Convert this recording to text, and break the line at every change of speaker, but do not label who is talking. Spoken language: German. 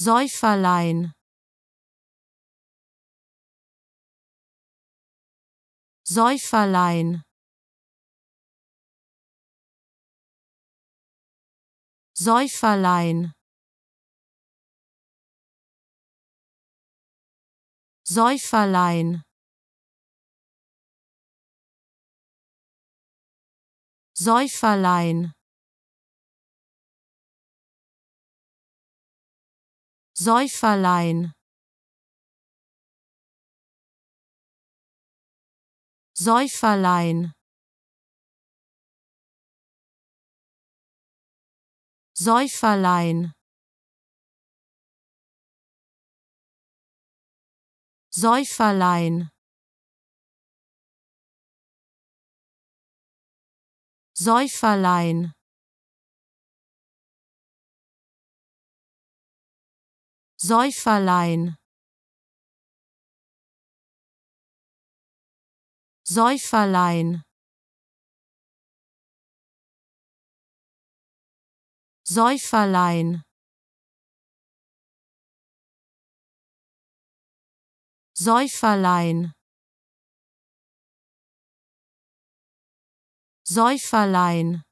Säuferlein Säuferlein Säuferlein Säuferlein Säuferlein Säuferlein Säuferlein Säuferlein Säuferlein Säuferlein Säuferlein Säuferlein Säuferlein Säuferlein Säuferlein